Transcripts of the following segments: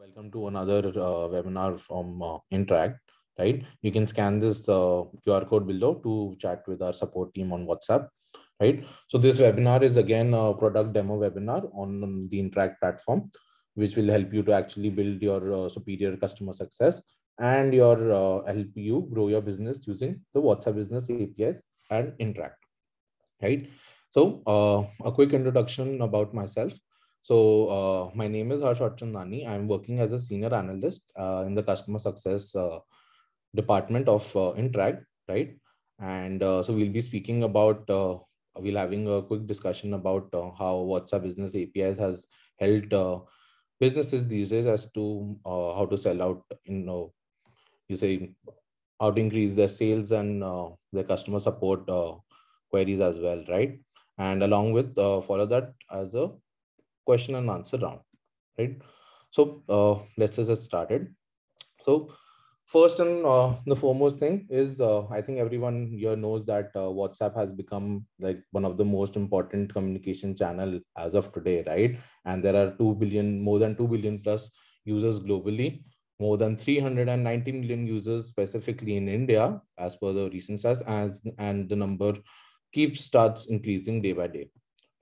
Welcome to another uh, webinar from uh, Interact, right? You can scan this uh, QR code below to chat with our support team on WhatsApp, right? So this webinar is again a product demo webinar on the Interact platform, which will help you to actually build your uh, superior customer success and your uh, help you grow your business using the WhatsApp business APIs and Interact, right? So uh, a quick introduction about myself. So uh, my name is Harsh Chandani. I'm working as a senior analyst uh, in the customer success uh, department of uh, Intrag, right? And uh, so we'll be speaking about, uh, we'll having a quick discussion about how WhatsApp Business APIs has helped businesses these days as to how to sell out, you know, you say how to increase their sales and their customer support queries as well, right? And along with follow that as a question and answer round, right? So uh, let's just get started. So first and uh, the foremost thing is uh, i think everyone here knows that uh, whatsapp has become like one of the most important communication channel as of today right and there are 2 billion more than 2 billion plus users globally more than 390 million users specifically in india as per the recent stats as and the number keeps starts increasing day by day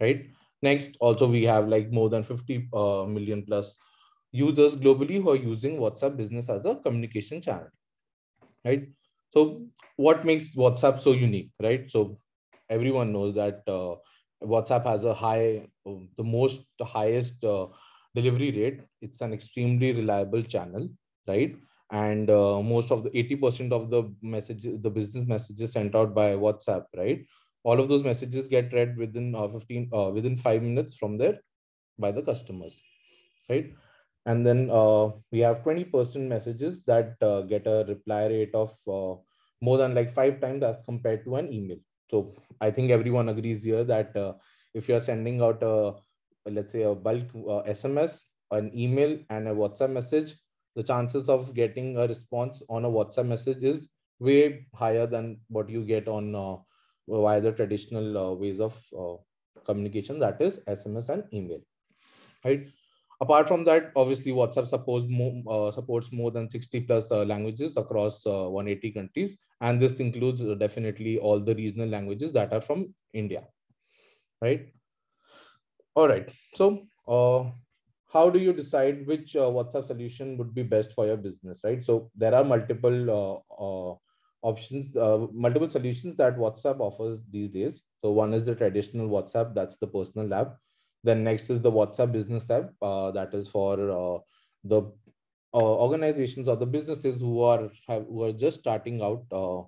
right Next, also we have like more than 50 uh, million plus users globally who are using WhatsApp business as a communication channel, right? So what makes WhatsApp so unique, right? So everyone knows that uh, WhatsApp has a high, um, the most the highest uh, delivery rate. It's an extremely reliable channel, right? And uh, most of the 80% of the messages, the business messages sent out by WhatsApp, right? all of those messages get read within uh, 15 uh, within five minutes from there by the customers right and then uh, we have 20% messages that uh, get a reply rate of uh, more than like five times as compared to an email so i think everyone agrees here that uh, if you're sending out a let's say a bulk sms uh, an email and a whatsapp message the chances of getting a response on a whatsapp message is way higher than what you get on uh, via the traditional uh, ways of uh, communication, that is SMS and email, right? Apart from that, obviously WhatsApp supports more, uh, supports more than 60 plus languages across 180 countries. And this includes definitely all the regional languages that are from India, right? All right, so how do you decide which uh, WhatsApp solution would be best for your business, right? So there are multiple uh, uh, options, uh, multiple solutions that WhatsApp offers these days. So one is the traditional WhatsApp, that's the personal app. Then next is the WhatsApp business app, uh, that is for uh, the uh, organizations or the businesses who are have, who are just starting out, uh,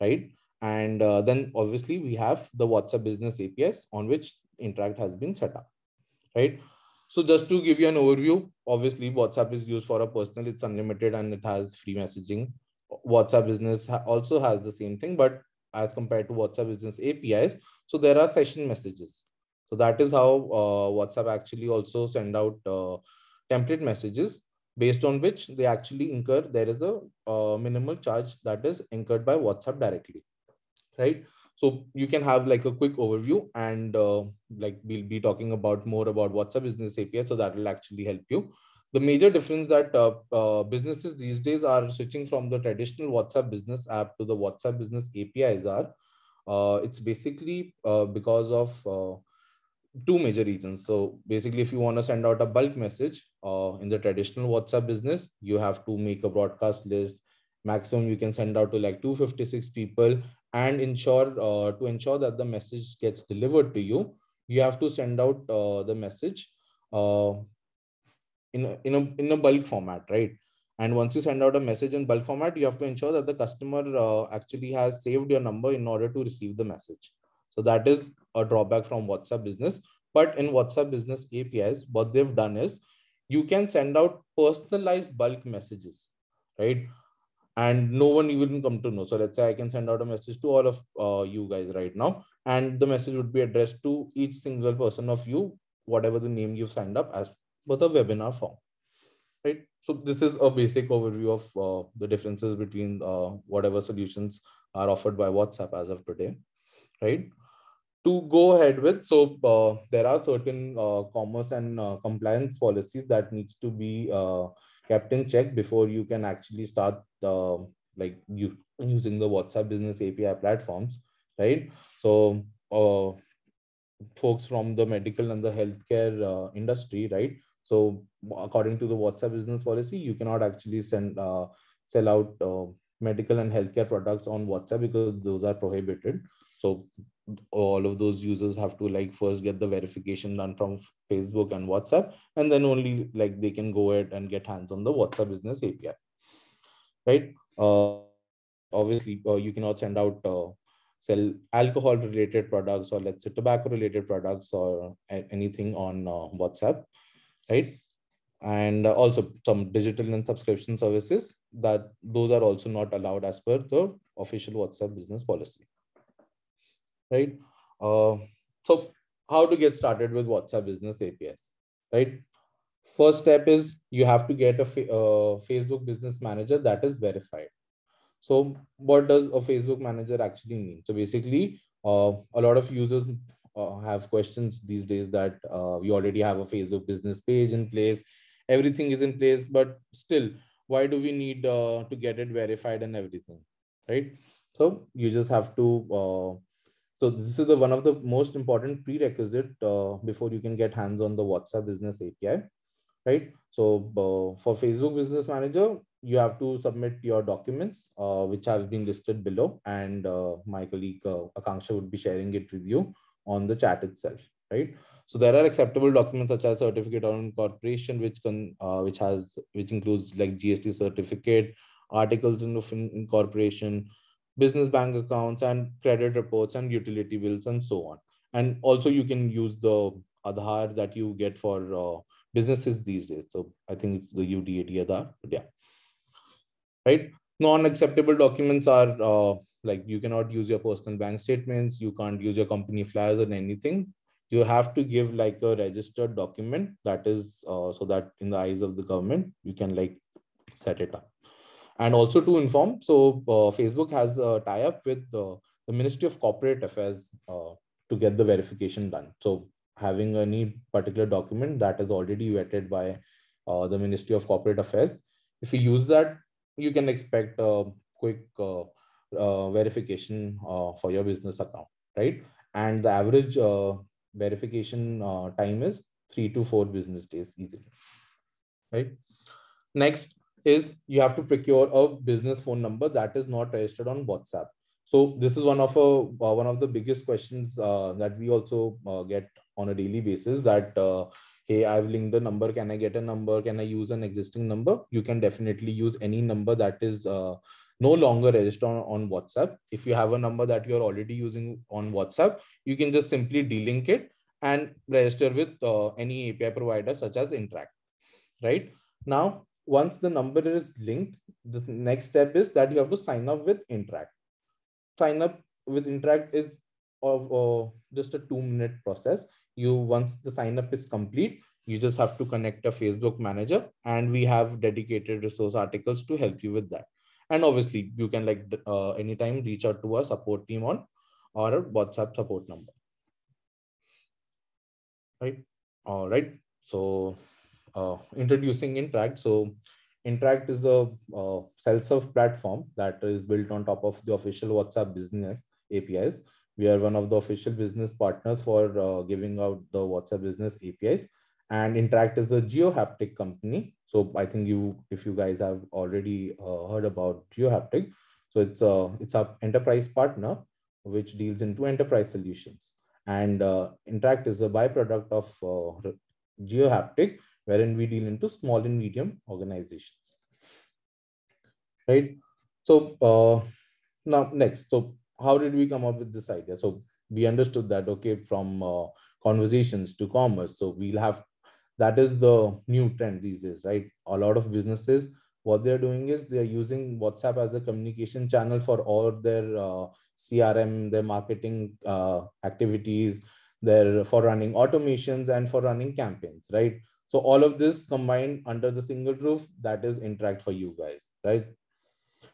right? And uh, then obviously we have the WhatsApp business APIs on which Interact has been set up, right? So just to give you an overview, obviously WhatsApp is used for a personal, it's unlimited and it has free messaging. WhatsApp Business also has the same thing, but as compared to WhatsApp Business APIs, so there are session messages. So that is how uh, WhatsApp actually also send out uh, template messages based on which they actually incur. There is a uh, minimal charge that is incurred by WhatsApp directly, right? So you can have like a quick overview and uh, like we'll be talking about more about WhatsApp Business API. So that will actually help you the major difference that uh, uh, businesses these days are switching from the traditional whatsapp business app to the whatsapp business apis are uh, it's basically uh, because of uh, two major reasons so basically if you want to send out a bulk message uh, in the traditional whatsapp business you have to make a broadcast list maximum you can send out to like 256 people and ensure to ensure that the message gets delivered to you you have to send out the message in a, in a in a bulk format right and once you send out a message in bulk format you have to ensure that the customer uh, actually has saved your number in order to receive the message so that is a drawback from whatsapp business but in whatsapp business apis what they've done is you can send out personalized bulk messages right and no one even come to know so let's say i can send out a message to all of uh, you guys right now and the message would be addressed to each single person of you whatever the name you've signed up as but a webinar form right so this is a basic overview of uh, the differences between uh, whatever solutions are offered by whatsapp as of today right to go ahead with so uh, there are certain uh, commerce and uh, compliance policies that needs to be uh, kept in check before you can actually start like you using the whatsapp business api platforms right so folks from the medical and the healthcare industry right so according to the WhatsApp business policy, you cannot actually send uh, sell out uh, medical and healthcare products on WhatsApp because those are prohibited. So all of those users have to like first get the verification done from Facebook and WhatsApp, and then only like they can go ahead and get hands on the WhatsApp business API, right? Uh, obviously, uh, you cannot send out uh, sell alcohol related products or let's say tobacco related products or uh, anything on uh, WhatsApp right? And also some digital and subscription services that those are also not allowed as per the official WhatsApp business policy, right? Uh, so how to get started with WhatsApp business APIs, right? First step is you have to get a uh, Facebook business manager that is verified. So what does a Facebook manager actually mean? So basically, uh, a lot of users uh, have questions these days that uh, we already have a Facebook business page in place, everything is in place, but still, why do we need uh, to get it verified and everything, right? So you just have to. Uh, so this is the one of the most important prerequisite uh, before you can get hands on the WhatsApp Business API, right? So uh, for Facebook Business Manager, you have to submit your documents, which have been listed below, and my colleague uh, Akanksha would be sharing it with you on the chat itself, right? So there are acceptable documents such as certificate of incorporation, which can uh, which has which includes like GST certificate, articles of incorporation, business bank accounts, and credit reports and utility bills and so on. And also you can use the Aadhaar that you get for uh, businesses these days. So I think it's the UDAD Aadhaar. But yeah, right. Non-acceptable documents are uh, like you cannot use your personal bank statements you can't use your company flyers and anything you have to give like a registered document that is uh, so that in the eyes of the government you can like set it up and also to inform so uh, facebook has a tie up with uh, the ministry of corporate affairs uh, to get the verification done so having any particular document that is already vetted by uh, the ministry of corporate affairs if you use that you can expect a quick uh, uh, verification uh, for your business account, right? And the average uh, verification uh, time is three to four business days easily, right? Next is you have to procure a business phone number that is not registered on WhatsApp. So this is one of a uh, uh, one of the biggest questions that we also get on a daily basis that hey i've linked a number can i get a number can i use an existing number you can definitely use any number that is uh, no longer register on, on WhatsApp. If you have a number that you're already using on WhatsApp, you can just simply delink it and register with uh, any API provider such as Interact, right? Now, once the number is linked, the next step is that you have to sign up with Interact. Sign up with Interact is of uh, just a two minute process. You once the sign up is complete, you just have to connect a Facebook manager and we have dedicated resource articles to help you with that and obviously you can like uh, anytime reach out to our support team on or our whatsapp support number right all right so uh, introducing interact so interact is a uh, self-serve platform that is built on top of the official whatsapp business apis we are one of the official business partners for uh, giving out the whatsapp business apis and Interact is a geohaptic company. So I think you, if you guys have already uh, heard about geohaptic, so it's a uh, it's our enterprise partner which deals into enterprise solutions. And uh, Interact is a byproduct of uh, geohaptic, wherein we deal into small and medium organizations. Right. So uh, now next, so how did we come up with this idea? So we understood that okay from uh, conversations to commerce so we'll have that is the new trend these days right a lot of businesses what they're doing is they're using whatsapp as a communication channel for all their uh, crm their marketing uh, activities their for running automations and for running campaigns right so all of this combined under the single roof that is interact for you guys right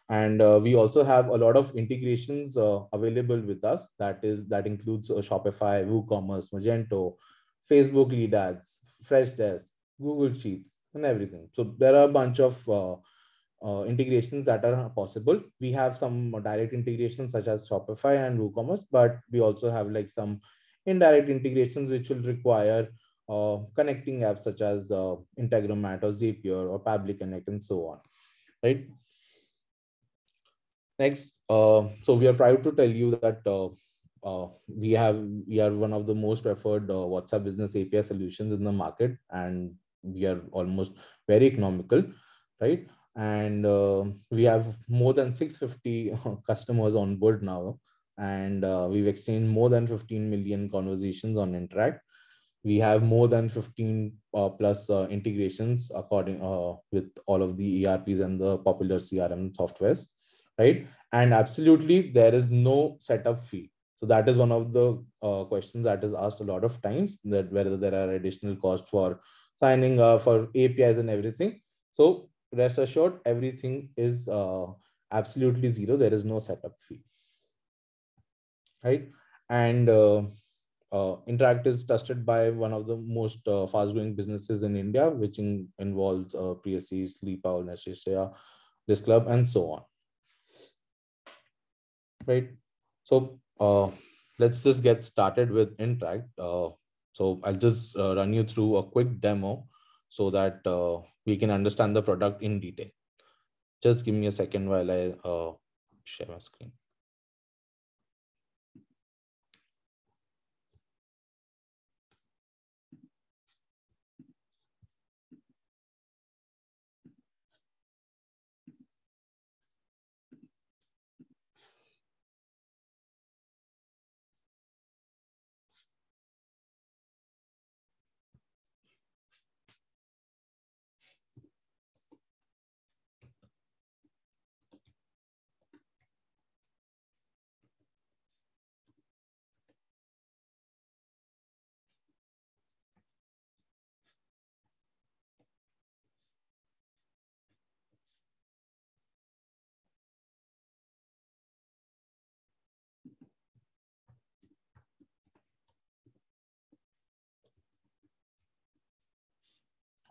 and uh, we also have a lot of integrations uh, available with us that is that includes uh, shopify woocommerce magento Facebook lead ads, Fresh Desk, Google Sheets, and everything. So there are a bunch of uh, uh, integrations that are possible. We have some direct integrations such as Shopify and WooCommerce, but we also have like some indirect integrations which will require uh, connecting apps such as uh, Integromat or Zapier or Public Connect and so on, right? Next, uh, so we are proud to tell you that uh, uh, we have we are one of the most preferred uh, WhatsApp business API solutions in the market, and we are almost very economical, right? And uh, we have more than 650 uh, customers on board now, and uh, we've exchanged more than 15 million conversations on Interact. We have more than 15 uh, plus integrations according with all of the ERPs and the popular CRM softwares, right? And absolutely, there is no setup fee so that is one of the uh, questions that is asked a lot of times that whether there are additional costs for signing for APIs and everything. So rest assured, everything is uh, absolutely zero. There is no setup fee, right? And uh, uh Interact is trusted by one of the most uh, fast-growing businesses in India, which in, involves uh, PSC, Sleep Owl, this club, and so on, right? So uh, let's just get started with Interact. Uh, so I'll just uh, run you through a quick demo so that uh, we can understand the product in detail. Just give me a second while I uh, share my screen.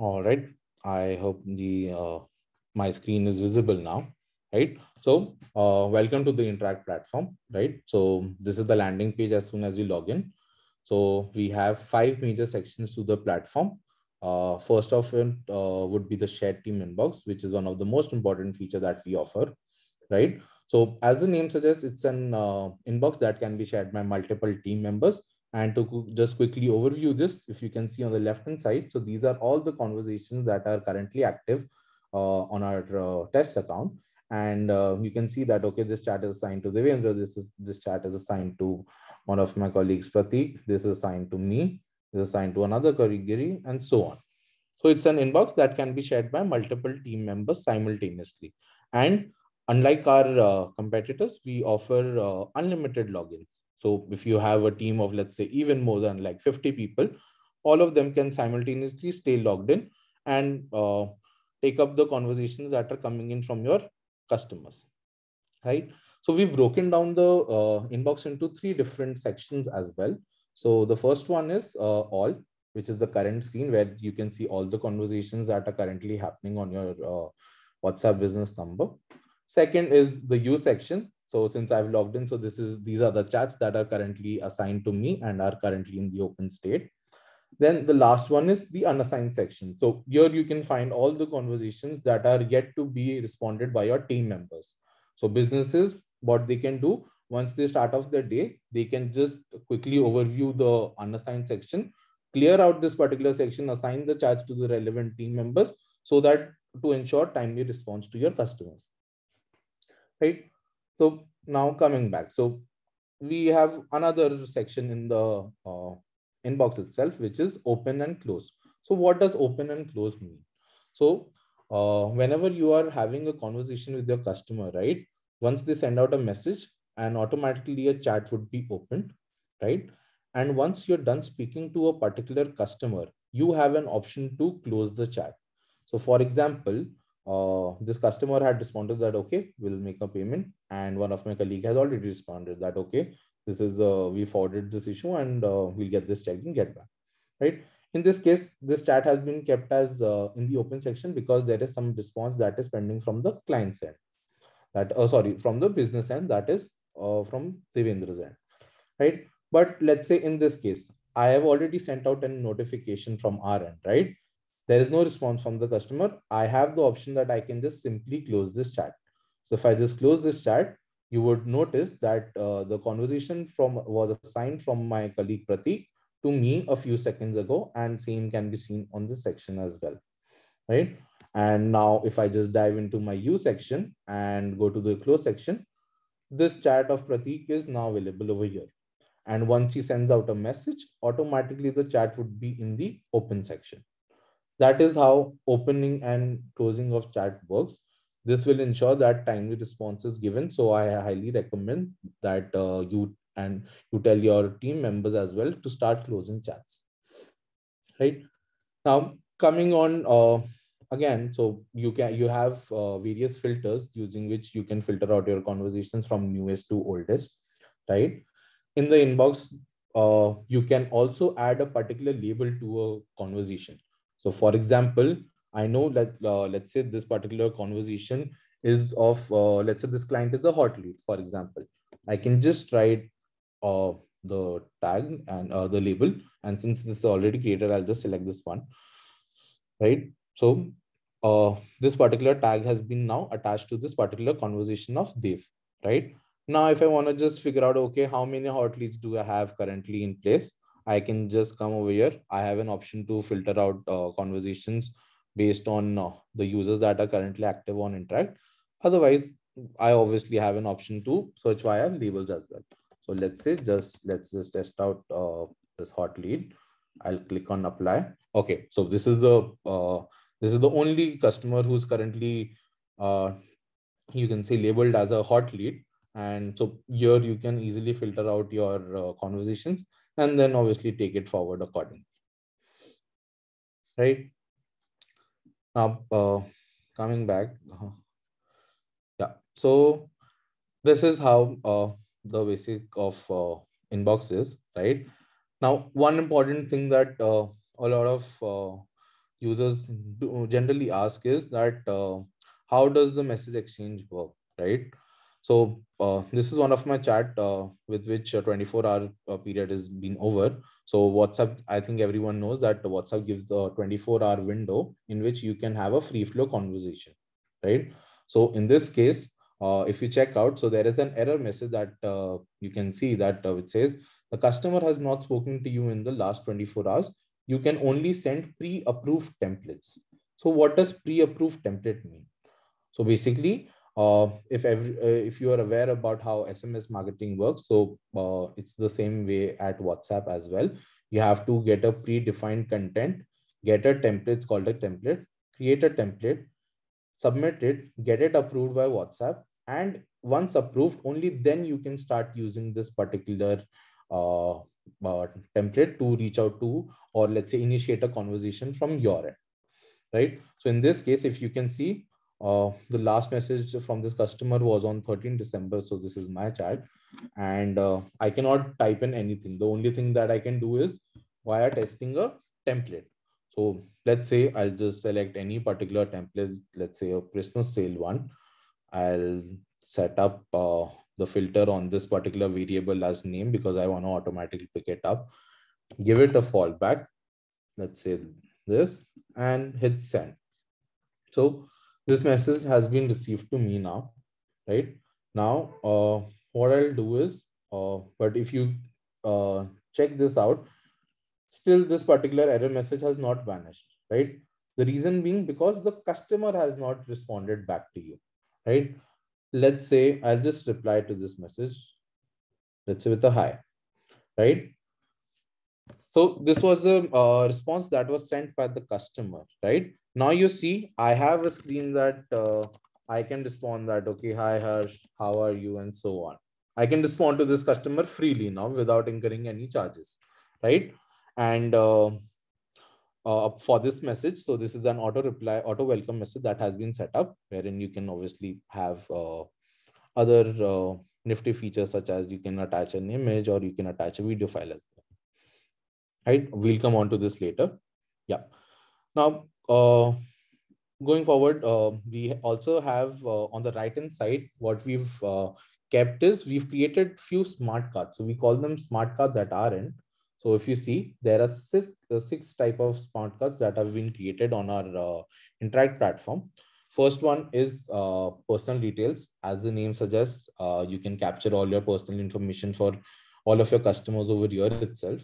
All right. I hope the uh, my screen is visible now, right? So uh, welcome to the Interact platform, right? So this is the landing page as soon as you log in. So we have five major sections to the platform. Uh, first of it uh, would be the shared team inbox, which is one of the most important feature that we offer, right? So as the name suggests, it's an uh, inbox that can be shared by multiple team members and to just quickly overview this, if you can see on the left-hand side, so these are all the conversations that are currently active uh, on our uh, test account. And uh, you can see that, okay, this chat is assigned to Devendra, this, is, this chat is assigned to one of my colleagues, Pratik, this is assigned to me, this is assigned to another Karigiri, and so on. So it's an inbox that can be shared by multiple team members simultaneously. And unlike our uh, competitors, we offer uh, unlimited logins. So if you have a team of, let's say, even more than like 50 people, all of them can simultaneously stay logged in and uh, take up the conversations that are coming in from your customers, right? So we've broken down the uh, inbox into three different sections as well. So the first one is uh, all, which is the current screen where you can see all the conversations that are currently happening on your uh, WhatsApp business number. Second is the you section, so since I've logged in, so this is these are the chats that are currently assigned to me and are currently in the open state. Then the last one is the unassigned section. So here you can find all the conversations that are yet to be responded by your team members. So businesses, what they can do once they start off their day, they can just quickly overview the unassigned section, clear out this particular section, assign the chats to the relevant team members so that to ensure timely response to your customers. Right. So now coming back. So we have another section in the uh, inbox itself, which is open and close. So what does open and close mean? So uh, whenever you are having a conversation with your customer, right? Once they send out a message and automatically a chat would be opened, right? And once you're done speaking to a particular customer, you have an option to close the chat. So for example, uh, this customer had responded that, okay, we'll make a payment and one of my colleague has already responded that okay this is uh, we forwarded this issue and uh, we'll get this checked and get back right in this case this chat has been kept as uh, in the open section because there is some response that is pending from the client end that oh sorry from the business end that is uh, from devendra's end right but let's say in this case i have already sent out a notification from our end right there is no response from the customer i have the option that i can just simply close this chat so if I just close this chat, you would notice that uh, the conversation from was assigned from my colleague Pratik to me a few seconds ago and same can be seen on this section as well, right? And now if I just dive into my U section and go to the close section, this chat of Pratik is now available over here. And once he sends out a message, automatically the chat would be in the open section. That is how opening and closing of chat works. This will ensure that timely response is given. So I highly recommend that uh, you and you tell your team members as well to start closing chats. Right now, coming on uh, again, so you can you have uh, various filters using which you can filter out your conversations from newest to oldest. Right in the inbox, uh, you can also add a particular label to a conversation. So, for example, I know that uh, let's say this particular conversation is of uh, let's say this client is a hot lead, for example. I can just write uh, the tag and uh, the label, and since this is already created, I'll just select this one, right? So uh, this particular tag has been now attached to this particular conversation of Dev, right? Now, if I want to just figure out, okay, how many hot leads do I have currently in place? I can just come over here. I have an option to filter out uh, conversations based on uh, the users that are currently active on Interact. Otherwise, I obviously have an option to search via labels as well. So let's say just let's just test out uh, this hot lead. I'll click on apply. Okay, so this is the uh, this is the only customer who's currently uh, you can say labeled as a hot lead. And so here you can easily filter out your uh, conversations and then obviously take it forward accordingly. Right now uh, coming back uh, yeah so this is how uh, the basic of uh, inbox is right now one important thing that uh, a lot of uh, users do generally ask is that uh, how does the message exchange work right so uh, this is one of my chat with which a 24 hour period has been over so WhatsApp, I think everyone knows that WhatsApp gives a 24 hour window in which you can have a free flow conversation, right? So in this case, uh, if you check out, so there is an error message that uh, you can see that uh, it says the customer has not spoken to you in the last 24 hours. You can only send pre-approved templates. So what does pre-approved template mean? So basically, uh, if every, uh, if you are aware about how SMS marketing works, so uh, it's the same way at WhatsApp as well. You have to get a predefined content, get a template, it's called a template, create a template, submit it, get it approved by WhatsApp, and once approved, only then you can start using this particular uh, uh, template to reach out to or let's say initiate a conversation from your end, right? So in this case, if you can see uh, the last message from this customer was on 13 December. So this is my chat and uh, I cannot type in anything. The only thing that I can do is via testing a template. So let's say I'll just select any particular template, let's say a Christmas sale one. I'll set up uh, the filter on this particular variable as name because I want to automatically pick it up. Give it a fallback, let's say this, and hit send. So this message has been received to me now right now uh, what i'll do is uh, but if you uh, check this out still this particular error message has not vanished right the reason being because the customer has not responded back to you right let's say i'll just reply to this message let's say with a hi right so this was the uh, response that was sent by the customer right now you see, I have a screen that uh, I can respond that, okay, hi Harsh, how are you? And so on. I can respond to this customer freely now without incurring any charges, right? And uh, uh, for this message, so this is an auto reply, auto welcome message that has been set up, wherein you can obviously have uh, other uh, nifty features such as you can attach an image or you can attach a video file as well. Right? We'll come on to this later. Yeah. Now uh, going forward, uh, we also have uh, on the right hand side, what we've uh, kept is we've created few smart cards. So we call them smart cards at our end. So if you see, there are six, uh, six type of smart cards that have been created on our Interact platform. First one is personal details. As the name suggests, you can capture all your personal information for all of your customers over here itself,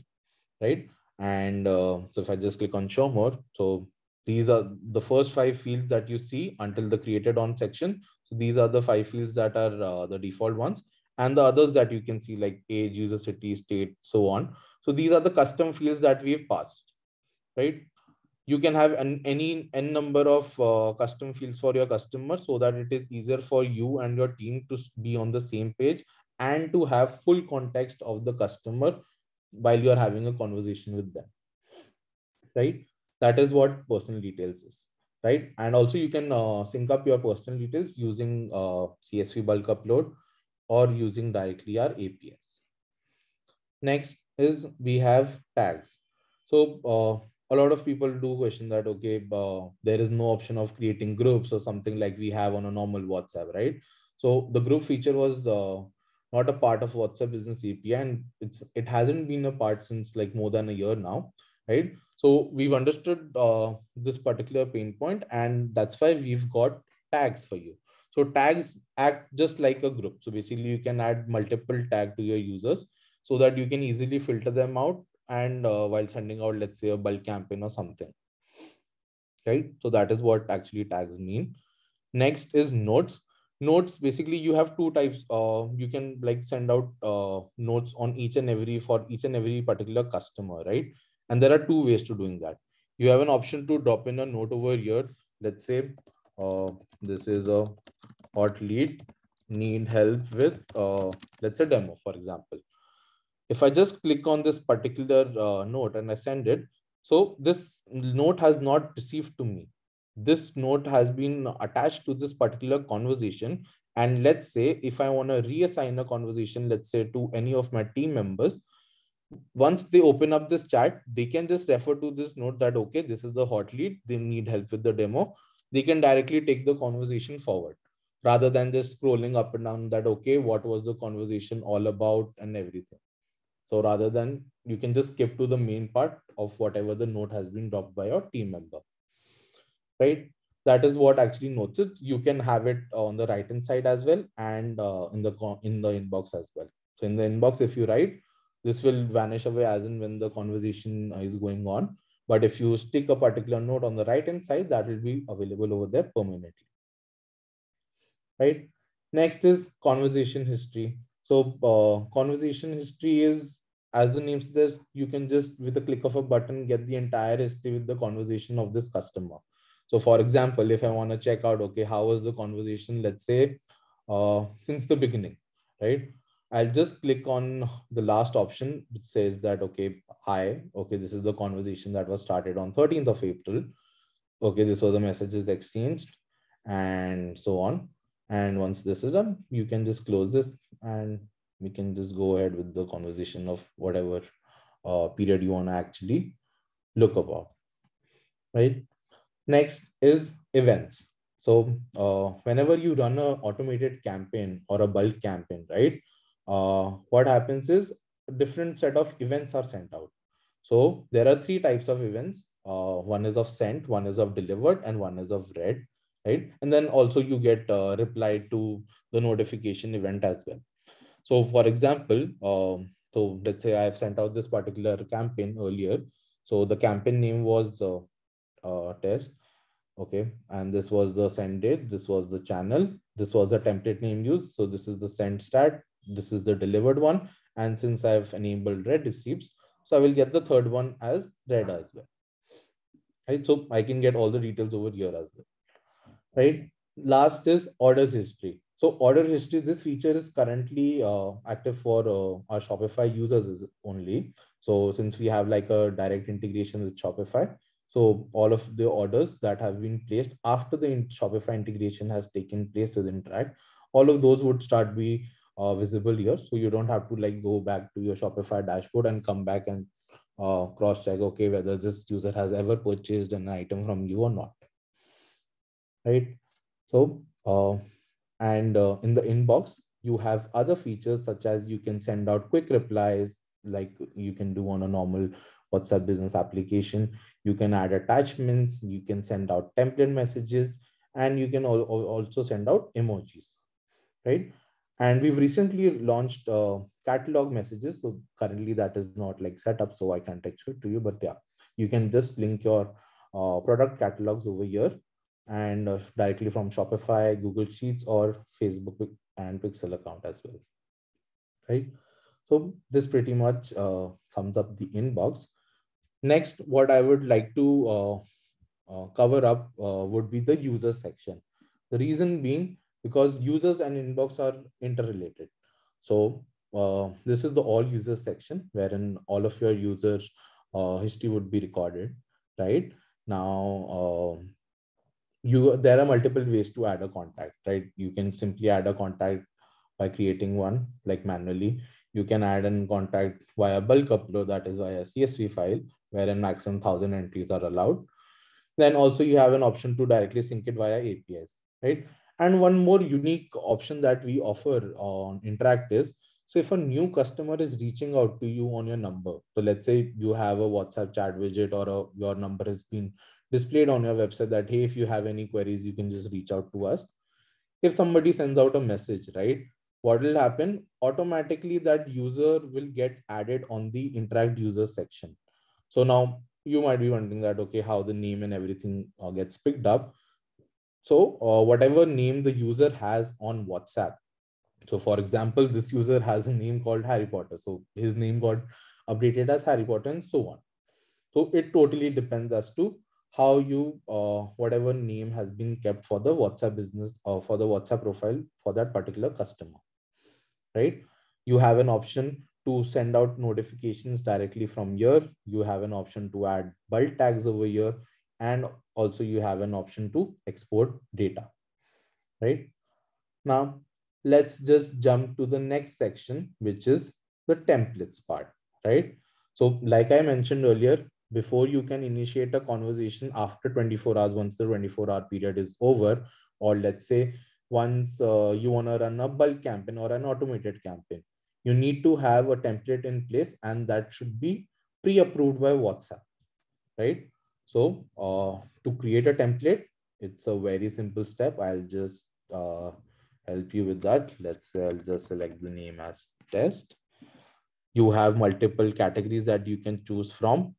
right? And so if I just click on show more, so these are the first five fields that you see until the created on section. So these are the five fields that are uh, the default ones and the others that you can see like age, user city, state, so on. So these are the custom fields that we've passed, right? You can have an, any n number of uh, custom fields for your customer so that it is easier for you and your team to be on the same page and to have full context of the customer while you are having a conversation with them, right? That is what personal details is, right? And also you can uh, sync up your personal details using uh, CSV bulk upload or using directly our APIs. Next is we have tags. So uh, a lot of people do question that okay uh, there is no option of creating groups or something like we have on a normal whatsapp right so the group feature was uh, not a part of whatsapp business api and it's it hasn't been a part since like more than a year now right? So we've understood uh, this particular pain point and that's why we've got tags for you. So tags act just like a group. So basically you can add multiple tag to your users so that you can easily filter them out and uh, while sending out, let's say a bulk campaign or something, right? So that is what actually tags mean. Next is notes. Notes basically you have two types. Uh, you can like send out uh, on each and every for each and every particular customer, right? And there are two ways to doing that. You have an option to drop in a note over here. Let's say uh, this is a hot lead need help with, uh, let's say demo, for example. If I just click on this particular uh, note and I send it, so this note has not received to me. This note has been attached to this particular conversation. And let's say if I want to reassign a conversation, let's say to any of my team members, once they open up this chat, they can just refer to this note that, okay, this is the hot lead. They need help with the demo. They can directly take the conversation forward rather than just scrolling up and down that, okay, what was the conversation all about and everything. So rather than you can just skip to the main part of whatever the note has been dropped by your team member, right? That is what actually notes it. You can have it on the right hand side as well and uh, in the in the inbox as well. So in the inbox, if you write this will vanish away as in when the conversation is going on. But if you stick a particular note on the right hand side, that will be available over there permanently. Right. Next is conversation history. So uh, conversation history is, as the name suggests, you can just with a click of a button get the entire history with the conversation of this customer. So for example, if I want to check out, okay, how was the conversation, let's say, uh, since the beginning, right? I'll just click on the last option, which says that, okay, hi, okay, this is the conversation that was started on 13th of April. Okay, this was the messages exchanged and so on. And once this is done, you can just close this and we can just go ahead with the conversation of whatever uh, period you want to actually look about, right? Next is events. So uh, whenever you run an automated campaign or a bulk campaign, right? uh, what happens is different set of events are sent out. So there are three types of events. Uh, one is of sent, one is of delivered, and one is of read, right? And then also you get uh, reply to the notification event as well. So for example, uh, so let's say I have sent out this particular campaign earlier. So the campaign name was uh, uh, test. Okay, and this was the send date. This was the channel. This was the template name used. So this is the send stat this is the delivered one. And since I've enabled red receipts, so I will get the third one as red as well. Right, so I can get all the details over here as well. Right, last is orders history. So order history, this feature is currently uh, active for uh, our Shopify users only. So since we have like a direct integration with Shopify, so all of the orders that have been placed after the Shopify integration has taken place with Interact, all of those would start be uh, visible here. So you don't have to like go back to your Shopify dashboard and come back and uh, cross check, okay, whether this user has ever purchased an item from you or not. Right. So, uh, and uh, in the inbox, you have other features such as you can send out quick replies like you can do on a normal WhatsApp business application. You can add attachments, you can send out template messages, and you can also send out emojis, right? and we've recently launched uh, catalog messages so currently that is not like set up so i can't text it to you but yeah you can just link your uh, product catalogs over here and uh, directly from shopify google sheets or facebook and pixel account as well right so this pretty much uh, sums up the inbox next what i would like to uh, uh, cover up would be the user section the reason being because users and inbox are interrelated. So uh, this is the all users section wherein all of your users uh, history would be recorded, right? Now, uh, you there are multiple ways to add a contact, right? You can simply add a contact by creating one like manually. You can add a contact via bulk upload, that is via CSV file, wherein maximum thousand entries are allowed. Then also you have an option to directly sync it via APIs, right? And one more unique option that we offer on Interact is so if a new customer is reaching out to you on your number, so let's say you have a WhatsApp chat widget or a, your number has been displayed on your website that hey, if you have any queries, you can just reach out to us. If somebody sends out a message, right? What will happen? Automatically, that user will get added on the interact user section. So now you might be wondering that okay, how the name and everything uh, gets picked up. So uh, whatever name the user has on WhatsApp. So for example, this user has a name called Harry Potter. So his name got updated as Harry Potter and so on. So it totally depends as to how you uh, whatever name has been kept for the WhatsApp business or uh, for the WhatsApp profile for that particular customer, right? You have an option to send out notifications directly from here. You have an option to add bulk tags over here and also you have an option to export data right now let's just jump to the next section which is the templates part right so like i mentioned earlier before you can initiate a conversation after 24 hours once the 24 hour period is over or let's say once uh, you want to run a bulk campaign or an automated campaign you need to have a template in place and that should be pre-approved by whatsapp right so uh, to create a template, it's a very simple step. I'll just uh, help you with that. Let's say I'll just select the name as test. You have multiple categories that you can choose from.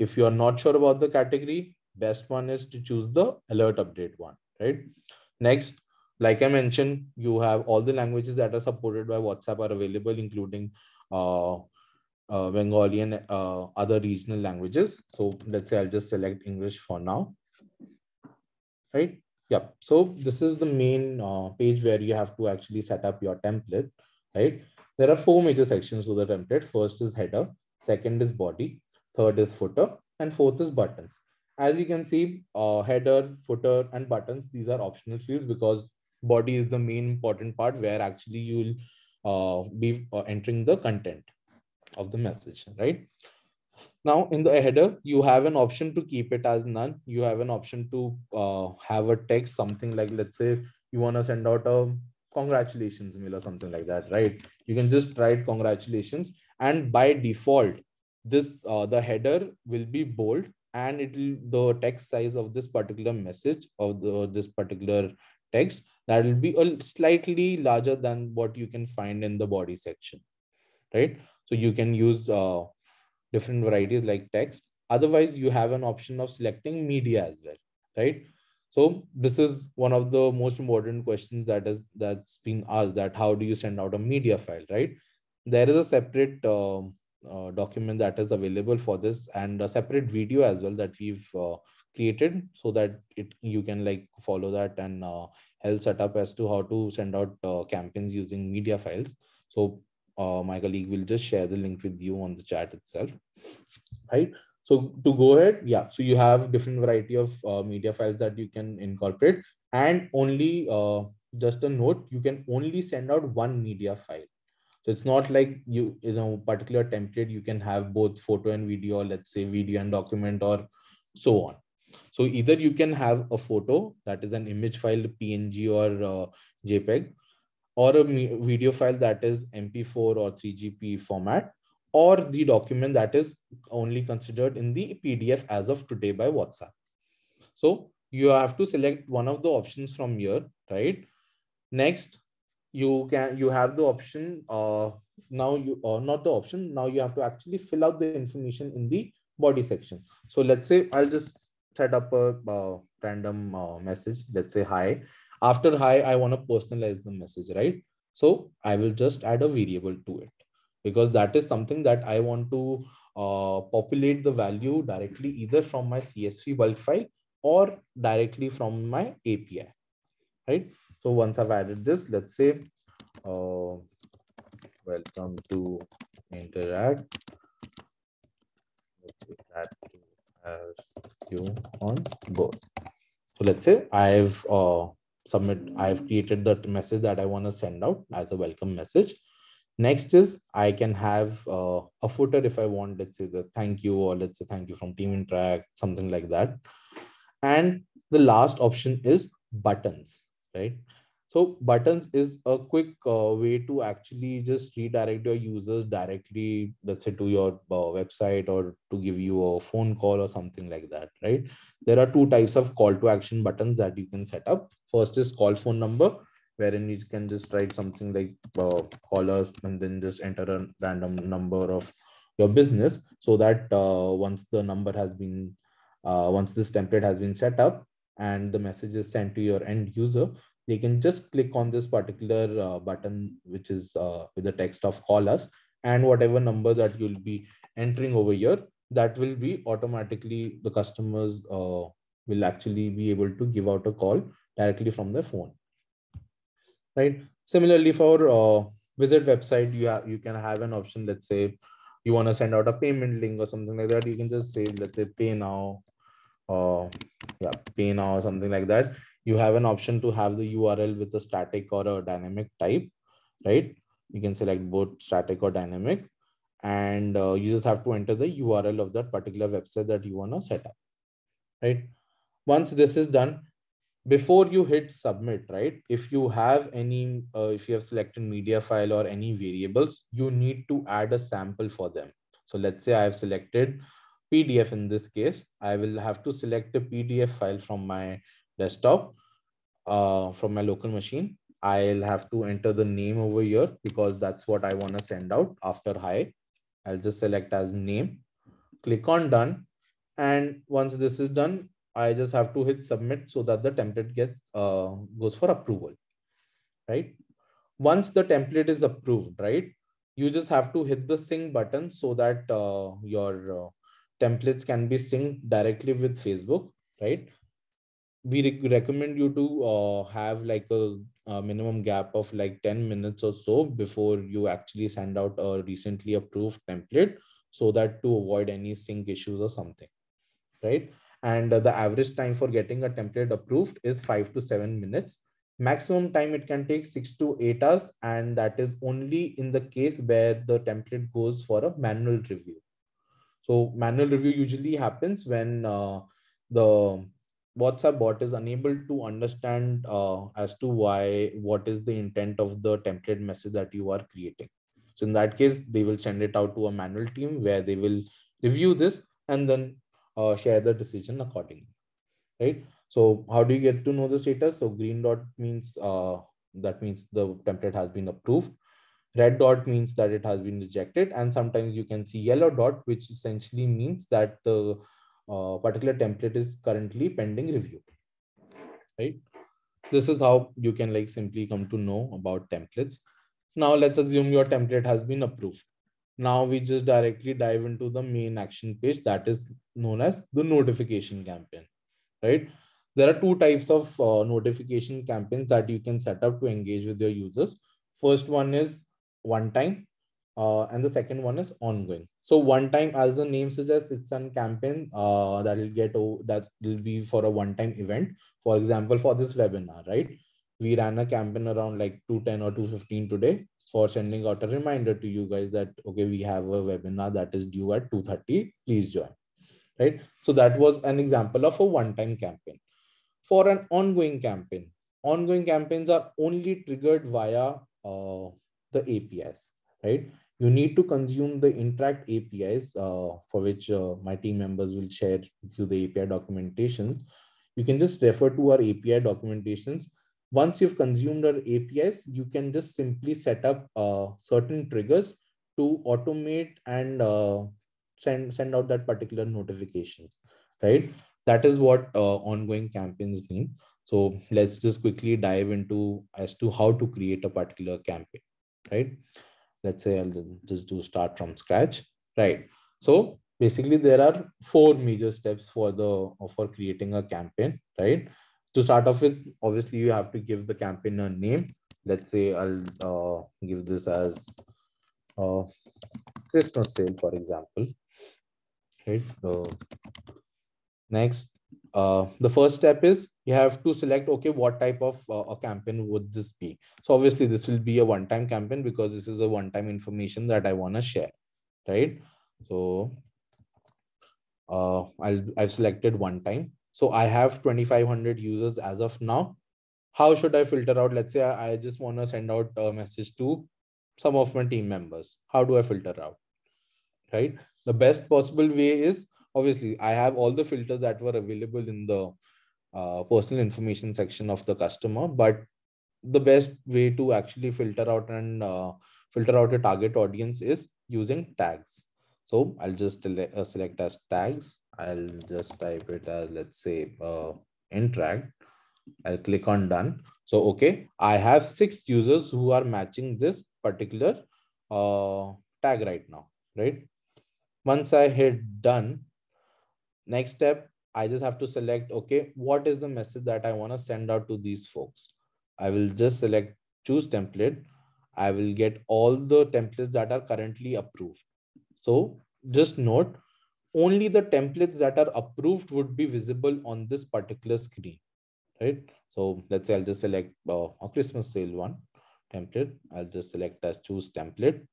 If you are not sure about the category, best one is to choose the alert update one, right? Next, like I mentioned, you have all the languages that are supported by WhatsApp are available, including uh, uh, Bengali and uh, other regional languages. So let's say I'll just select English for now, right? Yeah, so this is the main uh, page where you have to actually set up your template, right? There are four major sections to the template. First is header, second is body, third is footer, and fourth is buttons. As you can see, uh, header, footer, and buttons, these are optional fields because body is the main important part where actually you'll uh, be uh, entering the content, of the message, right? Now in the header, you have an option to keep it as none. You have an option to uh, have a text, something like, let's say you want to send out a congratulations mail or something like that, right? You can just write congratulations. And by default, this uh, the header will be bold and it will the text size of this particular message of the this particular text that will be a slightly larger than what you can find in the body section right so you can use uh, different varieties like text. Otherwise, you have an option of selecting media as well, right? So this is one of the most important questions that is that's been asked that how do you send out a media file, right? There is a separate uh, uh, document that is available for this and a separate video as well that we've uh, created so that it you can like follow that and uh, help set up as to how to send out uh, campaigns using media files. So uh, my colleague will just share the link with you on the chat itself, right? So to go ahead, yeah, so you have different variety of uh, media files that you can incorporate and only, uh, just a note, you can only send out one media file. So it's not like you, you know, particular template, you can have both photo and video, let's say video and document or so on. So either you can have a photo that is an image file, PNG or uh, JPEG, or a video file that is MP4 or 3GP format, or the document that is only considered in the PDF as of today by WhatsApp. So you have to select one of the options from here, right? Next, you can you have the option uh, now you or uh, not the option now you have to actually fill out the information in the body section. So let's say I'll just set up a uh, random uh, message. Let's say hi after hi i want to personalize the message right so i will just add a variable to it because that is something that i want to uh, populate the value directly either from my csv bulk file or directly from my api right so once i've added this let's say uh, welcome to interact Let's that you on board so let's say i've uh, submit i have created the message that i want to send out as a welcome message next is i can have uh, a footer if i want let's say the thank you or let's say thank you from team interact something like that and the last option is buttons right so buttons is a quick uh, way to actually just redirect your users directly, let's say to your uh, website or to give you a phone call or something like that, right? There are two types of call to action buttons that you can set up. First is call phone number, wherein you can just write something like uh, caller and then just enter a random number of your business so that uh, once the number has been, uh, once this template has been set up, and the message is sent to your end user they can just click on this particular uh, button, which is uh, with the text of call us and whatever number that you'll be entering over here, that will be automatically the customers uh, will actually be able to give out a call directly from their phone. Right. Similarly, for uh, visit website, you have you can have an option. Let's say you want to send out a payment link or something like that. You can just say, let's say pay now, uh, yeah, pay now or something like that you have an option to have the url with a static or a dynamic type right you can select both static or dynamic and uh, you just have to enter the url of that particular website that you want to set up right once this is done before you hit submit right if you have any uh, if you have selected media file or any variables you need to add a sample for them so let's say i have selected pdf in this case i will have to select a pdf file from my desktop uh, from my local machine. I'll have to enter the name over here because that's what I want to send out after hi. I'll just select as name, click on done. And once this is done, I just have to hit submit so that the template gets uh, goes for approval, right? Once the template is approved, right? You just have to hit the sync button so that uh, your uh, templates can be synced directly with Facebook, right? we recommend you to uh, have like a, a, minimum gap of like 10 minutes or so before you actually send out a recently approved template so that to avoid any sync issues or something right and uh, the average time for getting a template approved is 5 to 7 minutes maximum time it can take 6 to 8 hours and that is only in the case where the template goes for a manual review so manual review usually happens when uh, the WhatsApp bot is unable to understand uh, as to why what is the intent of the template message that you are creating. So in that case, they will send it out to a manual team where they will review this and then uh, share the decision accordingly, right? So how do you get to know the status? So green dot means uh, that means the template has been approved. Red dot means that it has been rejected. And sometimes you can see yellow dot, which essentially means that the uh, particular template is currently pending review right this is how you can like simply come to know about templates now let's assume your template has been approved now we just directly dive into the main action page that is known as the notification campaign right there are two types of uh, notification campaigns that you can set up to engage with your users first one is one time uh, and the second one is ongoing. So one time, as the name suggests, it's a campaign uh, that will get that will be for a one-time event. For example, for this webinar, right? We ran a campaign around like 210 or 215 today for sending out a reminder to you guys that okay, we have a webinar that is due at 2:30. Please join. Right. So that was an example of a one-time campaign. For an ongoing campaign, ongoing campaigns are only triggered via uh, the APIs, right? you need to consume the interact apis uh, for which uh, my team members will share with you the api documentations you can just refer to our api documentations once you've consumed our apis you can just simply set up uh, certain triggers to automate and uh, send send out that particular notification right that is what uh, ongoing campaigns mean so let's just quickly dive into as to how to create a particular campaign right let's say I'll just do start from scratch, right? So basically there are four major steps for the for creating a campaign, right? To start off with, obviously you have to give the campaign a name. Let's say I'll uh, give this as uh, Christmas sale, for example, right? So next, uh, the first step is you have to select, okay, what type of uh, a campaign would this be? So obviously this will be a one-time campaign because this is a one-time information that I want to share, right? So uh, I'll, I've selected one time. So I have 2,500 users as of now. How should I filter out? Let's say I, I just want to send out a message to some of my team members. How do I filter out? Right. The best possible way is obviously I have all the filters that were available in the uh, personal information section of the customer but the best way to actually filter out and uh, filter out a target audience is using tags so i'll just uh, select as tags i'll just type it as let's say uh, interact i'll click on done so okay i have six users who are matching this particular uh, tag right now right once i hit done next step I just have to select, okay, what is the message that I want to send out to these folks? I will just select choose template. I will get all the templates that are currently approved. So just note, only the templates that are approved would be visible on this particular screen, right? So let's say I'll just select uh, a Christmas sale one template. I'll just select as choose template.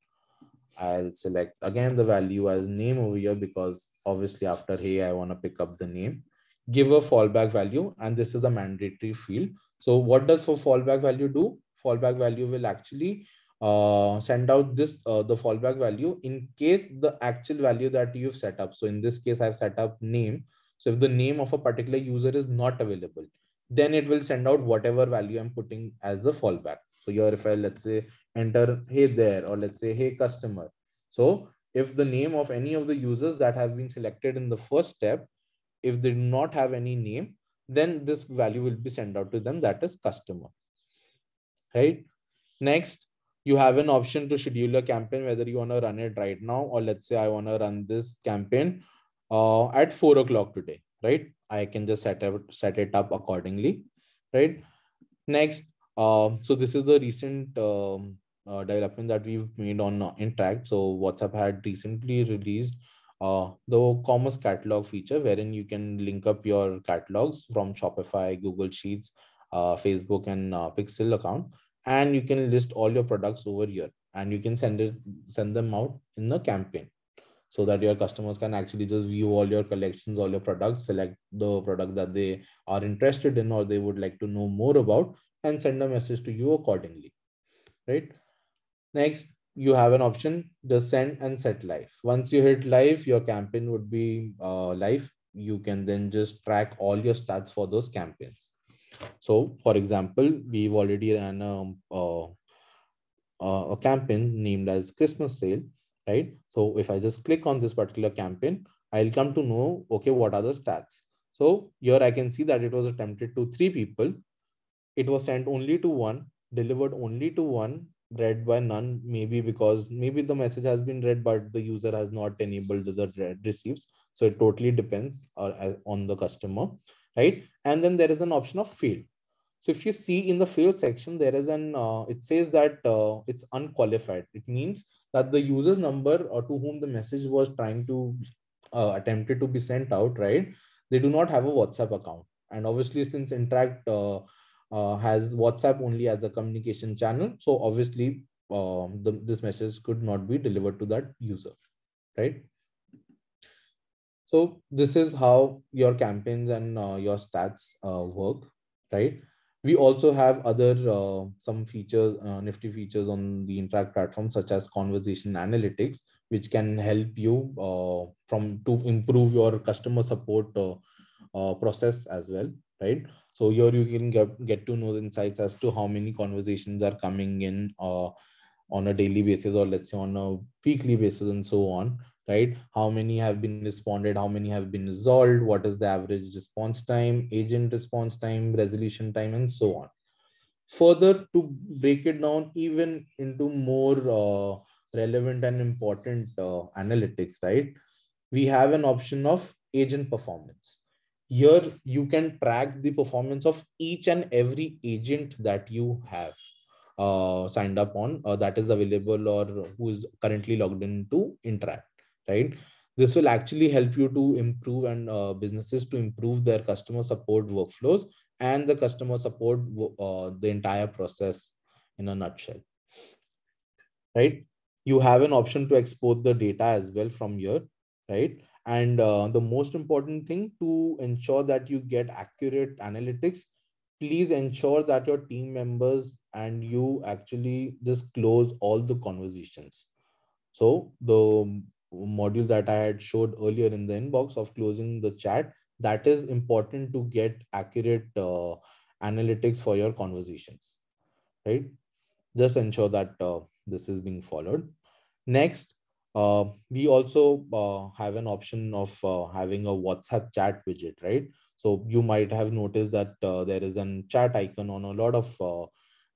I'll select again the value as name over here because obviously after hey, I want to pick up the name. Give a fallback value and this is a mandatory field. So what does for fallback value do? Fallback value will actually uh, send out this uh, the fallback value in case the actual value that you've set up. So in this case, I've set up name. So if the name of a particular user is not available, then it will send out whatever value I'm putting as the fallback. So here if I let's say enter hey there or let's say hey customer. So if the name of any of the users that have been selected in the first step, if they do not have any name, then this value will be sent out to them that is customer. Right. Next, you have an option to schedule a campaign whether you want to run it right now or let's say I want to run this campaign uh, at four o'clock today. Right. I can just set up set it up accordingly. Right. Next, um, so this is the recent um, uh, development that we've made on uh, Interact. So WhatsApp had recently released uh, the commerce catalog feature, wherein you can link up your catalogs from Shopify, Google Sheets, uh, Facebook, and uh, Pixel account, and you can list all your products over here, and you can send it send them out in the campaign, so that your customers can actually just view all your collections, all your products, select the product that they are interested in or they would like to know more about, and send a message to you accordingly, right? Next, you have an option, just send and set live. Once you hit live, your campaign would be uh, live. You can then just track all your stats for those campaigns. So for example, we've already ran a, a, a campaign named as Christmas sale, right? So if I just click on this particular campaign, I'll come to know, okay, what are the stats? So here I can see that it was attempted to three people it was sent only to one, delivered only to one, read by none, maybe because maybe the message has been read, but the user has not enabled the read receives. So it totally depends uh, on the customer, right? And then there is an option of fail. So if you see in the fail section, there is an, uh, it says that uh, it's unqualified. It means that the user's number or uh, to whom the message was trying to uh, attempted to be sent out, right? They do not have a WhatsApp account. And obviously since Interact uh, uh, has WhatsApp only as a communication channel. So obviously, um, the, this message could not be delivered to that user, right? So this is how your campaigns and uh, your stats uh, work, right? We also have other uh, some features, uh, nifty features on the Interact platform, such as conversation analytics, which can help you from to improve your customer support process as well, right? So here you can get, get to know insights as to how many conversations are coming in uh, on a daily basis or let's say on a weekly basis and so on, right? How many have been responded? How many have been resolved? What is the average response time, agent response time, resolution time, and so on. Further, to break it down even into more uh, relevant and important uh, analytics, right? We have an option of agent performance here you can track the performance of each and every agent that you have uh, signed up on uh, that is available or who is currently logged in to interact right this will actually help you to improve and uh, businesses to improve their customer support workflows and the customer support uh, the entire process in a nutshell right you have an option to export the data as well from here right and uh, the most important thing to ensure that you get accurate analytics please ensure that your team members and you actually just close all the conversations so the module that i had showed earlier in the inbox of closing the chat that is important to get accurate uh, analytics for your conversations right just ensure that uh, this is being followed next uh, we also uh, have an option of uh, having a WhatsApp chat widget, right? So you might have noticed that uh, there is a chat icon on a lot of uh,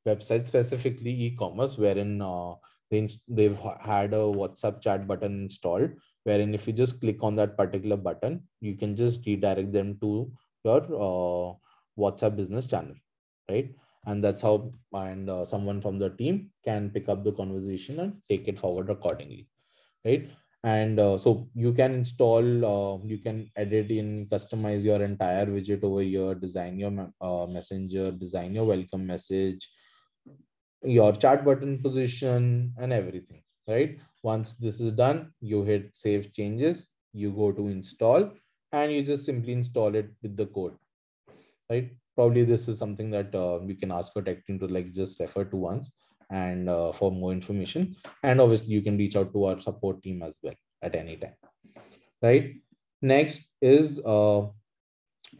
websites, specifically e-commerce, wherein uh, they, they've had a WhatsApp chat button installed, wherein if you just click on that particular button, you can just redirect them to your WhatsApp business channel, right? And that's how and someone from the team can pick up the conversation and take it forward accordingly right and uh, so you can install uh, you can edit in customize your entire widget over here design your uh, messenger design your welcome message your chat button position and everything right once this is done you hit save changes you go to install and you just simply install it with the code right probably this is something that uh, we can ask for tech team to like just refer to once and uh, for more information. And obviously, you can reach out to our support team as well at any time. Right. Next is uh,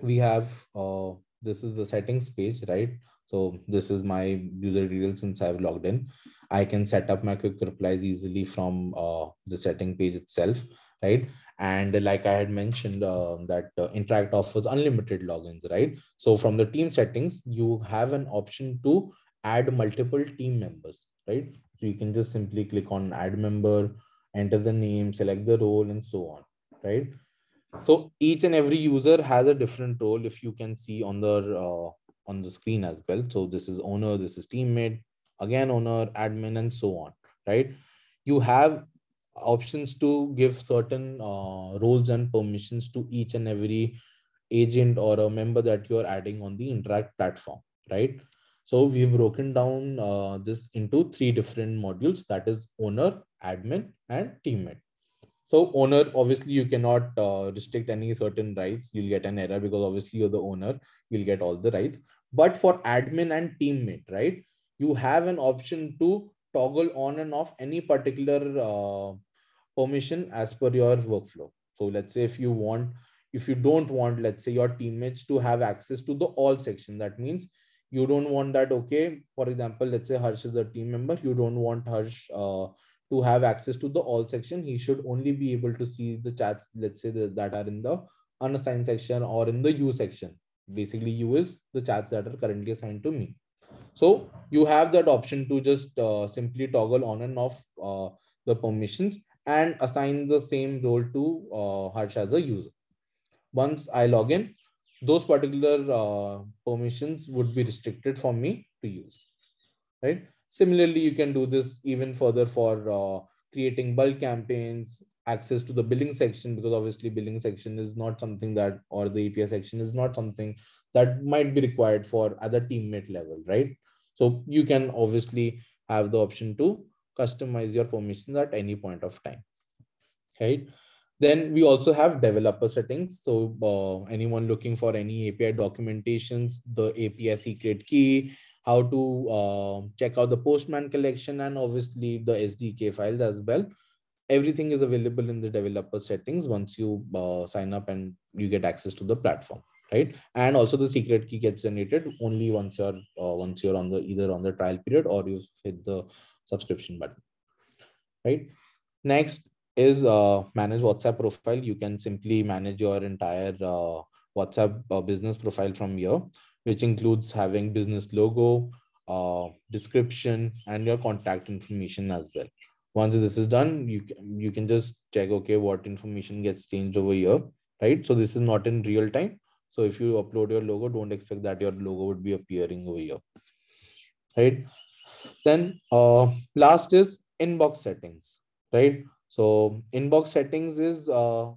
we have uh, this is the settings page, right? So this is my user details since I've logged in. I can set up my quick replies easily from uh, the setting page itself, right? And like I had mentioned uh, that uh, Interact offers unlimited logins, right? So from the team settings, you have an option to add multiple team members, right? So you can just simply click on add member, enter the name, select the role and so on, right? So each and every user has a different role if you can see on the uh, on the screen as well. So this is owner, this is teammate, again owner, admin and so on, right? You have options to give certain uh, roles and permissions to each and every agent or a member that you're adding on the interact platform right so we've broken down uh, this into three different modules that is owner, admin and teammate. So owner, obviously you cannot uh, restrict any certain rights. You'll get an error because obviously you're the owner, you'll get all the rights. But for admin and teammate, right? You have an option to toggle on and off any particular uh, permission as per your workflow. So let's say if you want, if you don't want, let's say your teammates to have access to the all section, that means you don't want that okay for example let's say harsh is a team member you don't want harsh uh, to have access to the all section he should only be able to see the chats let's say the, that are in the unassigned section or in the u section basically u is the chats that are currently assigned to me so you have that option to just uh, simply toggle on and off uh, the permissions and assign the same role to uh, harsh as a user once i log in those particular uh, permissions would be restricted for me to use, right? Similarly, you can do this even further for uh, creating bulk campaigns, access to the billing section, because obviously billing section is not something that, or the API section is not something that might be required for other teammate level, right? So you can obviously have the option to customize your permissions at any point of time, right? Then we also have developer settings. So uh, anyone looking for any API documentations, the API secret key, how to uh, check out the Postman collection, and obviously the SDK files as well. Everything is available in the developer settings once you uh, sign up and you get access to the platform, right? And also the secret key gets generated only once you're uh, once you're on the either on the trial period or you've hit the subscription button, right? Next, is uh, manage WhatsApp profile. You can simply manage your entire uh, WhatsApp uh, business profile from here, which includes having business logo, uh, description, and your contact information as well. Once this is done, you can, you can just check, okay, what information gets changed over here, right? So this is not in real time. So if you upload your logo, don't expect that your logo would be appearing over here, right? Then uh, last is inbox settings, right? So inbox settings is uh,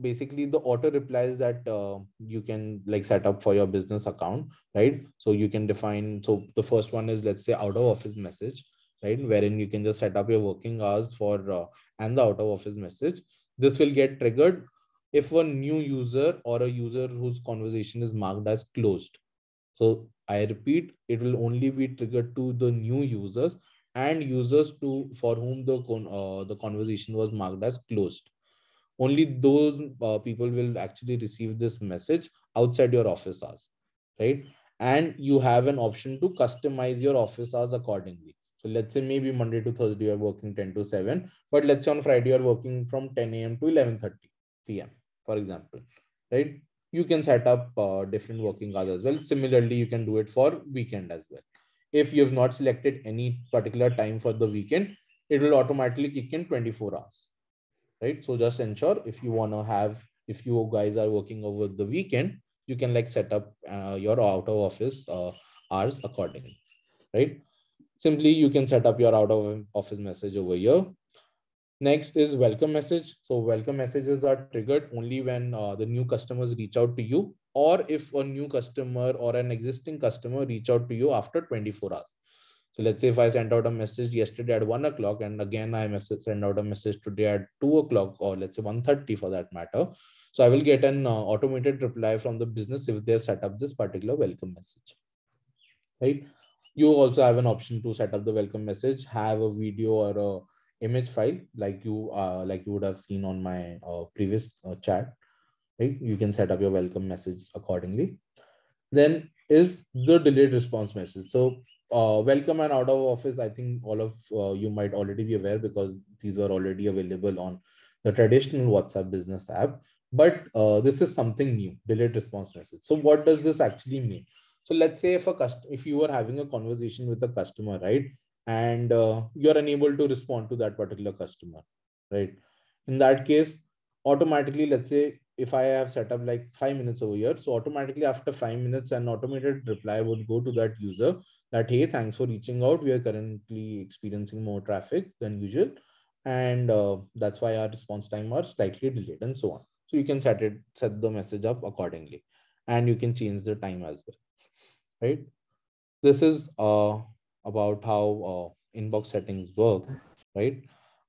basically the auto replies that uh, you can like set up for your business account, right? So you can define, so the first one is let's say out of office message, right? Wherein you can just set up your working hours for uh, and the out of office message. This will get triggered if a new user or a user whose conversation is marked as closed. So I repeat, it will only be triggered to the new users and users to for whom the con- uh, the conversation was marked as closed only those uh, people will actually receive this message outside your office hours right and you have an option to customize your office hours accordingly so let's say maybe monday to thursday you're working 10 to 7 but let's say on friday you're working from 10 a.m to 11.30 p.m for example right you can set up uh, different working hours as well similarly you can do it for weekend as well if you have not selected any particular time for the weekend, it will automatically kick in 24 hours, right? So just ensure if you want to have, if you guys are working over the weekend, you can like set up uh, your out of office uh, hours accordingly, right? Simply, you can set up your out of office message over here. Next is welcome message. So welcome messages are triggered only when uh, the new customers reach out to you or if a new customer or an existing customer reach out to you after 24 hours so let's say if i sent out a message yesterday at 1 o'clock and again i message, send out a message today at 2 o'clock or let's say 1.30 for that matter so i will get an uh, automated reply from the business if they set up this particular welcome message right you also have an option to set up the welcome message have a video or a image file like you uh, like you would have seen on my uh, previous uh, chat right? You can set up your welcome message accordingly. Then is the delayed response message. So uh, welcome and out of office, I think all of uh, you might already be aware because these were already available on the traditional WhatsApp business app. But uh, this is something new, delayed response message. So what does this actually mean? So let's say if a cust- if you are having a conversation with a customer, right, and uh, you're unable to respond to that particular customer, right? In that case, automatically, let's say if I have set up like five minutes over here, so automatically after five minutes, an automated reply would go to that user that, hey, thanks for reaching out. We are currently experiencing more traffic than usual. And uh, that's why our response time are slightly delayed and so on. So you can set it, set the message up accordingly and you can change the time as well, right? This is uh, about how uh, inbox settings work, right?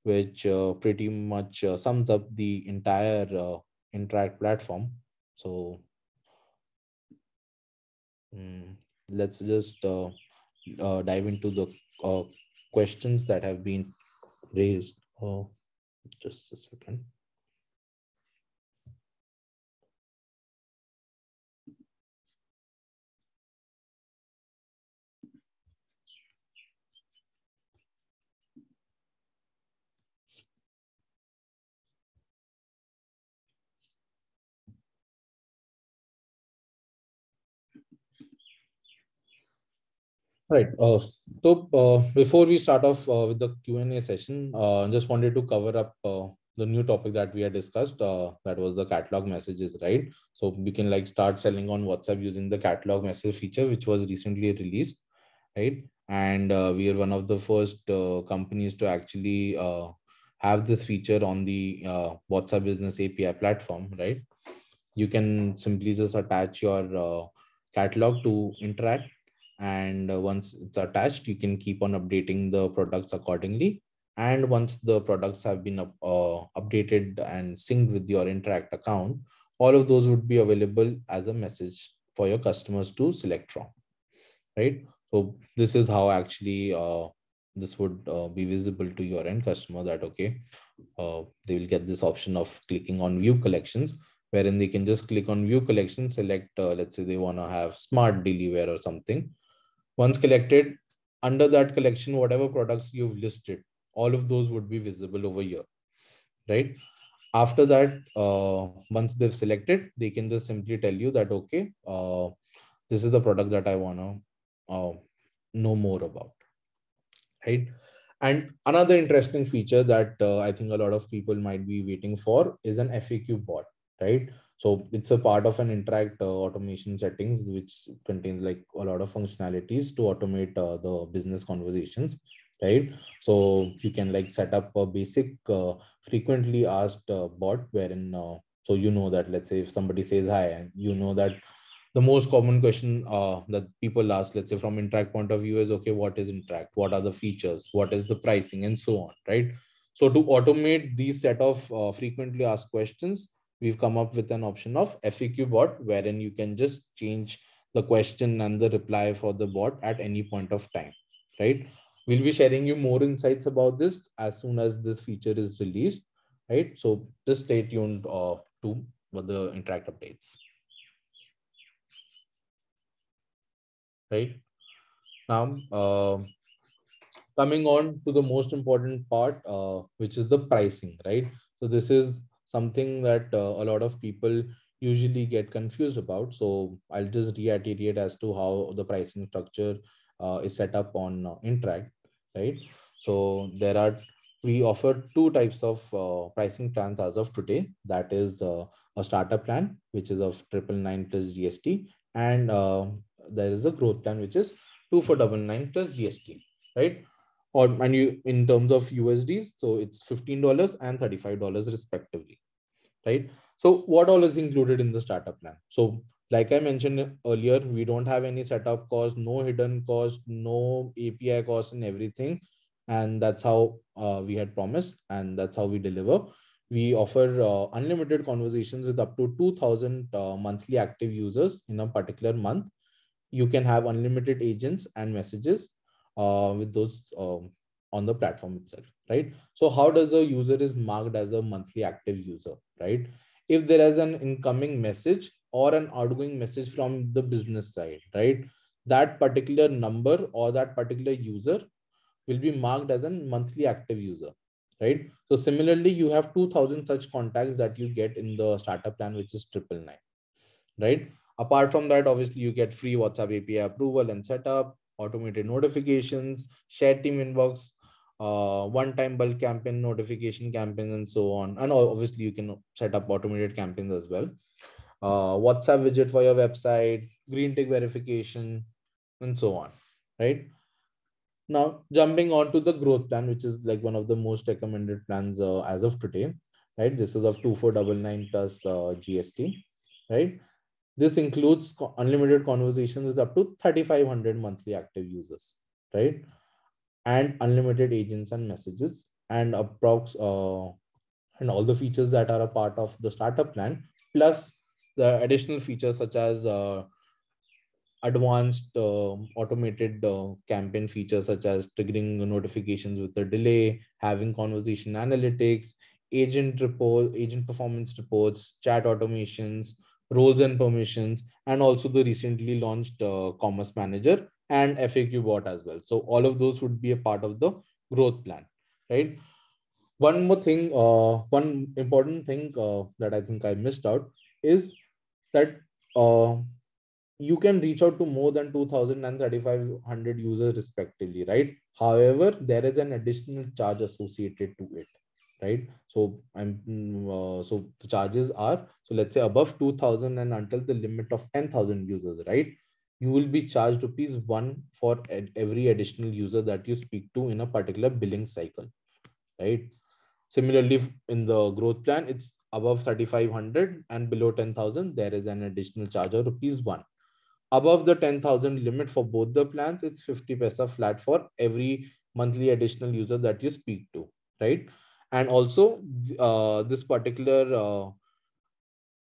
Which uh, pretty much uh, sums up the entire uh, interact platform so um, let's just uh, uh, dive into the uh, questions that have been raised oh just a second Right. Uh, so uh, before we start off uh, with the Q&A session, uh, just wanted to cover up uh, the new topic that we had discussed. Uh, that was the catalog messages, right? So we can like start selling on WhatsApp using the catalog message feature, which was recently released, right? And uh, we are one of the first uh, companies to actually uh, have this feature on the uh, WhatsApp Business API platform, right? You can simply just attach your uh, catalog to interact and uh, once it's attached you can keep on updating the products accordingly and once the products have been up, uh, updated and synced with your interact account all of those would be available as a message for your customers to select from right so this is how actually uh, this would uh, be visible to your end customer that okay uh, they will get this option of clicking on view collections wherein they can just click on view collection select uh, let's say they want to have smart deliver or something once collected, under that collection, whatever products you've listed, all of those would be visible over here, right? After that, uh, once they've selected, they can just simply tell you that, okay, uh, this is the product that I want to uh, know more about, right? And another interesting feature that uh, I think a lot of people might be waiting for is an FAQ bot, right? so it's a part of an interact uh, automation settings which contains like a lot of functionalities to automate uh, the business conversations right so you can like set up a basic uh, frequently asked uh, bot wherein uh, so you know that let's say if somebody says hi you know that the most common question uh, that people ask let's say from interact point of view is okay what is interact what are the features what is the pricing and so on right so to automate these set of frequently asked questions we've come up with an option of FAQ bot wherein you can just change the question and the reply for the bot at any point of time, right? We'll be sharing you more insights about this as soon as this feature is released, right? So just stay tuned uh, to the Interact updates. Right now, uh, coming on to the most important part, uh, which is the pricing, right? So this is something that uh, a lot of people usually get confused about. So I'll just reiterate as to how the pricing structure uh, is set up on uh, Interact, right? So there are we offer two types of uh, pricing plans as of today. That is uh, a startup plan, which is of triple nine plus GST, and uh, there is a growth plan, which is two for double nine plus GST, right? Or and you in terms of USDs, so it's fifteen dollars and thirty five dollars respectively right? So what all is included in the startup plan? So like I mentioned earlier, we don't have any setup cost, no hidden cost, no API cost and everything. And that's how uh, we had promised and that's how we deliver. We offer uh, unlimited conversations with up to 2000 uh, monthly active users in a particular month. You can have unlimited agents and messages uh, with those um, on the platform itself, right? So how does a user is marked as a monthly active user, right? If there is an incoming message or an outgoing message from the business side, right? That particular number or that particular user will be marked as a monthly active user, right? So similarly, you have 2000 such contacts that you get in the startup plan, which is triple nine, right? Apart from that, obviously you get free WhatsApp API approval and setup, automated notifications, shared team inbox, uh, one-time bulk campaign, notification campaigns, and so on. And obviously, you can set up automated campaigns as well. Uh, WhatsApp widget for your website, green tick verification, and so on, right? Now, jumping on to the growth plan, which is like one of the most recommended plans uh, as of today, right? This is of double nine plus uh, GST, right? This includes co unlimited conversations with up to 3,500 monthly active users, right? and unlimited agents and messages and approx uh, and all the features that are a part of the startup plan plus the additional features such as uh, advanced uh, automated uh, campaign features such as triggering notifications with a delay having conversation analytics agent report agent performance reports chat automations roles and permissions and also the recently launched uh, commerce manager and FAQ bot as well. So all of those would be a part of the growth plan, right? One more thing, uh, one important thing uh, that I think I missed out is that uh, you can reach out to more than 2000 3500 users respectively right however there is an additional charge associated to it right so i'm mm, uh, so the charges are so let's say above 2000 and until the limit of 10000 users right you will be charged rupees 1 for ad every additional user that you speak to in a particular billing cycle right similarly in the growth plan it's above 3500 and below 10000 there is an additional charge of rupees 1 above the 10000 limit for both the plans it's 50 paisa flat for every monthly additional user that you speak to right and also uh, this particular uh,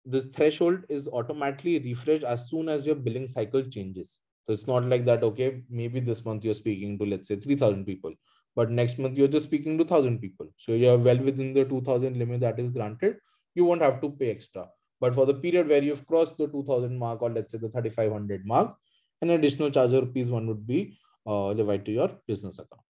this threshold is automatically refreshed as soon as your billing cycle changes. So it's not like that, okay, maybe this month you're speaking to, let's say, 3,000 people, but next month you're just speaking to 1,000 people. So you're well within the 2,000 limit that is granted. You won't have to pay extra. But for the period where you've crossed the 2,000 mark or let's say the 3,500 mark, an additional charge of rupees one would be uh, levied to your business account.